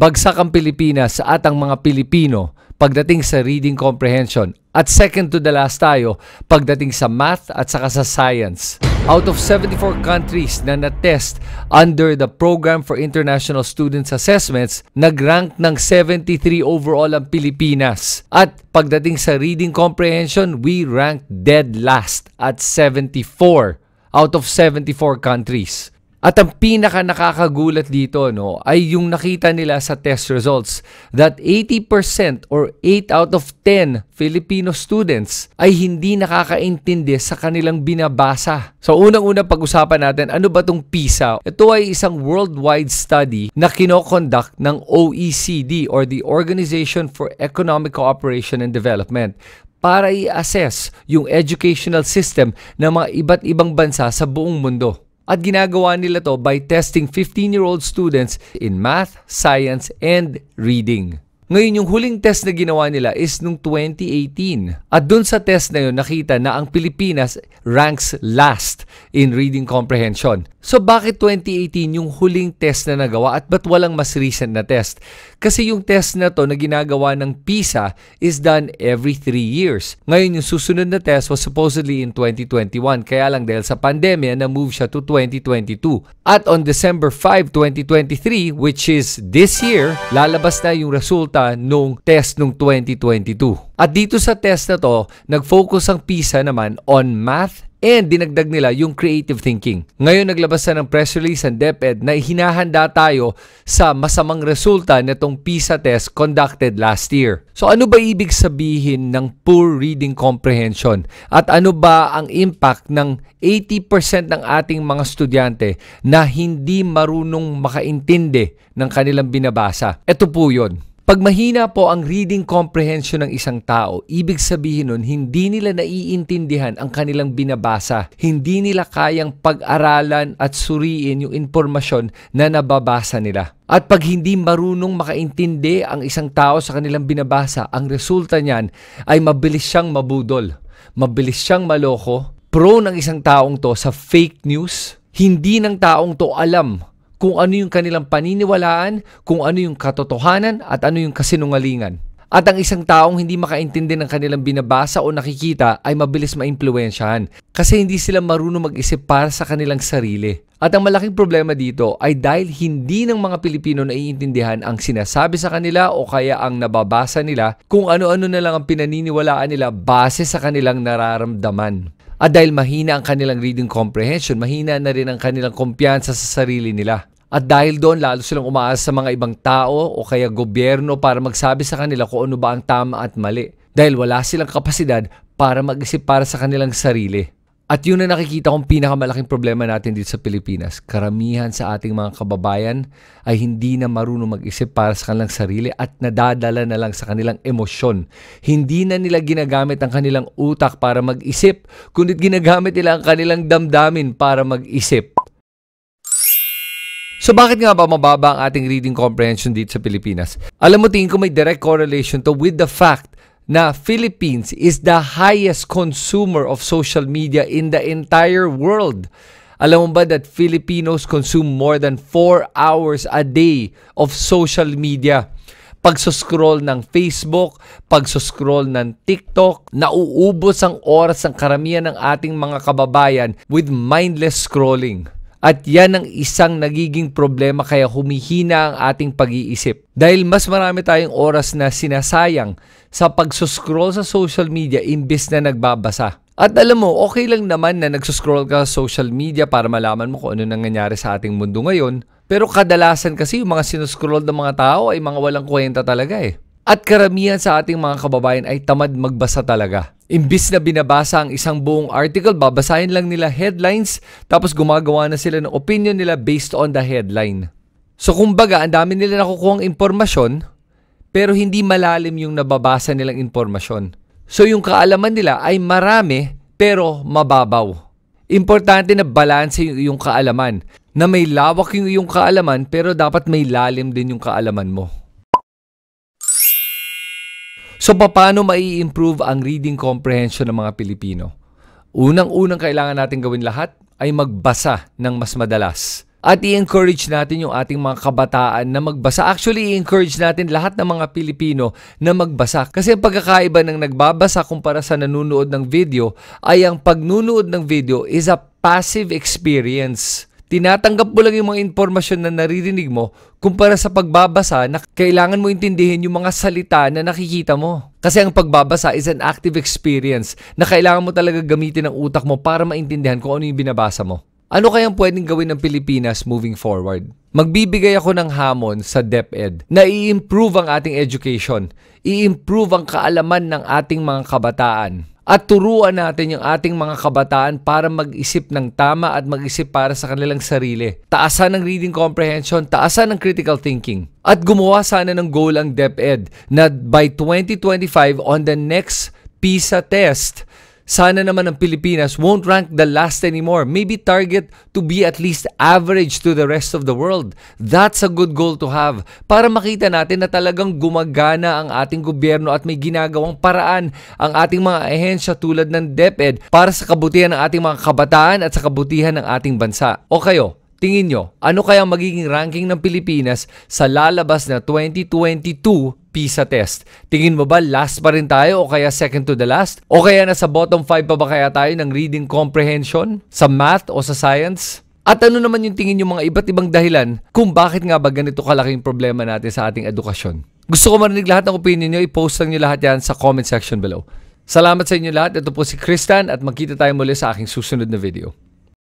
bagsak ang Pilipinas sa ang mga Pilipino pagdating sa reading comprehension at second to the last tayo pagdating sa math at saka sa science. Out of 74 countries na na-test under the Program for International Students Assessments, nag-rank ng 73 overall ang Pilipinas. At pagdating sa reading comprehension, we ranked dead last at 74 out of 74 countries. At ang pinaka nakakagulat dito no ay yung nakita nila sa test results that 80% or 8 out of 10 Filipino students ay hindi nakakaintindi sa kanilang binabasa. So unang-una pag-usapan natin ano ba tong PISA? Ito ay isang worldwide study na kinoconduct ng OECD or the Organization for Economic Cooperation and Development para i-assess yung educational system ng mga iba't ibang bansa sa buong mundo. At ginagawa nila to by testing 15-year-old students in math, science, and reading. Ngayon, yung huling test na ginawa nila is nung 2018. At dun sa test na yun, nakita na ang Pilipinas ranks last in reading comprehension. So bakit 2018 yung huling test na nagawa at ba't walang mas recent na test? Kasi yung test na to na ginagawa ng PISA is done every 3 years. Ngayon, yung susunod na test was supposedly in 2021. Kaya lang dahil sa pandemya, na-move siya to 2022. At on December 5, 2023, which is this year, lalabas na yung resulta resulta nung test nung 2022. At dito sa test na to, nag-focus ang PISA naman on math And dinagdag nila yung creative thinking. Ngayon naglabas na ng press release ang DepEd na hinahanda tayo sa masamang resulta nitong PISA test conducted last year. So ano ba ibig sabihin ng poor reading comprehension? At ano ba ang impact ng 80% ng ating mga estudyante na hindi marunong makaintindi ng kanilang binabasa? Ito po 'yon. Pag mahina po ang reading comprehension ng isang tao, ibig sabihin nun hindi nila naiintindihan ang kanilang binabasa. Hindi nila kayang pag-aralan at suriin yung impormasyon na nababasa nila. At pag hindi marunong makaintindi ang isang tao sa kanilang binabasa, ang resulta niyan ay mabilis siyang mabudol, mabilis siyang maloko, prone ng isang taong to sa fake news, hindi ng taong to alam kung ano yung kanilang paniniwalaan, kung ano yung katotohanan at ano yung kasinungalingan. At ang isang taong hindi makaintindi ng kanilang binabasa o nakikita ay mabilis maimpluwensyahan kasi hindi sila marunong mag-isip para sa kanilang sarili. At ang malaking problema dito ay dahil hindi ng mga Pilipino naiintindihan ang sinasabi sa kanila o kaya ang nababasa nila kung ano-ano na lang ang pinaniniwalaan nila base sa kanilang nararamdaman. At ah, dahil mahina ang kanilang reading comprehension, mahina na rin ang kanilang kumpiyansa sa sarili nila. At dahil doon, lalo silang umaasa sa mga ibang tao o kaya gobyerno para magsabi sa kanila kung ano ba ang tama at mali. Dahil wala silang kapasidad para mag-isip para sa kanilang sarili. At yun na nakikita kong pinakamalaking problema natin dito sa Pilipinas. Karamihan sa ating mga kababayan ay hindi na marunong mag-isip para sa kanilang sarili at nadadala na lang sa kanilang emosyon. Hindi na nila ginagamit ang kanilang utak para mag-isip, kundi ginagamit nila ang kanilang damdamin para mag-isip. So bakit nga ba mababa ang ating reading comprehension dito sa Pilipinas? Alam mo tingin ko may direct correlation to with the fact na Philippines is the highest consumer of social media in the entire world. Alam mo ba that Filipinos consume more than 4 hours a day of social media? Pagsoscroll ng Facebook, pagsoscroll ng TikTok, nauubos ang oras ng karamihan ng ating mga kababayan with mindless scrolling. At yan ang isang nagiging problema kaya humihina ang ating pag-iisip. Dahil mas marami tayong oras na sinasayang sa pagsuscroll sa social media imbis na nagbabasa. At alam mo, okay lang naman na nagsuscroll ka sa social media para malaman mo kung ano nangyayari sa ating mundo ngayon. Pero kadalasan kasi yung mga sinuscroll ng mga tao ay mga walang kwenta talaga eh. At karamihan sa ating mga kababayan ay tamad magbasa talaga. Imbis na binabasa ang isang buong article, babasahin lang nila headlines tapos gumagawa na sila ng opinion nila based on the headline. So kumbaga, ang dami nila nakukuha ang impormasyon pero hindi malalim yung nababasa nilang impormasyon. So yung kaalaman nila ay marami pero mababaw. Importante na balanse yung, yung kaalaman. Na may lawak yung iyong kaalaman pero dapat may lalim din yung kaalaman mo. So paano mai-improve ang reading comprehension ng mga Pilipino? Unang-unang kailangan natin gawin lahat ay magbasa ng mas madalas. At i-encourage natin yung ating mga kabataan na magbasa. Actually, i-encourage natin lahat ng mga Pilipino na magbasa. Kasi ang pagkakaiba ng nagbabasa kumpara sa nanunood ng video ay ang pagnunood ng video is a passive experience. Tinatanggap mo lang yung mga impormasyon na naririnig mo kumpara sa pagbabasa na kailangan mo intindihin yung mga salita na nakikita mo. Kasi ang pagbabasa is an active experience na kailangan mo talaga gamitin ang utak mo para maintindihan kung ano yung binabasa mo. Ano kayang pwedeng gawin ng Pilipinas moving forward? Magbibigay ako ng hamon sa DepEd na i-improve ang ating education, i-improve ang kaalaman ng ating mga kabataan at turuan natin yung ating mga kabataan para mag-isip ng tama at mag-isip para sa kanilang sarili. Taasan ang reading comprehension, taasan ang critical thinking. At gumawa sana ng goal ang DepEd na by 2025 on the next PISA test, sana naman ang Pilipinas won't rank the last anymore. Maybe target to be at least average to the rest of the world. That's a good goal to have para makita natin na talagang gumagana ang ating gobyerno at may ginagawang paraan ang ating mga ahensya tulad ng DepEd para sa kabutihan ng ating mga kabataan at sa kabutihan ng ating bansa. O kayo, Tingin nyo, ano kaya magiging ranking ng Pilipinas sa lalabas na 2022 PISA test? Tingin mo ba last pa rin tayo o kaya second to the last? O kaya nasa bottom 5 pa ba kaya tayo ng reading comprehension? Sa math o sa science? At ano naman yung tingin yung mga iba't ibang dahilan kung bakit nga ba ganito kalaking problema natin sa ating edukasyon? Gusto ko marinig lahat ng opinion nyo, i-post lang nyo lahat yan sa comment section below. Salamat sa inyo lahat. Ito po si Kristan at magkita tayo muli sa aking susunod na video.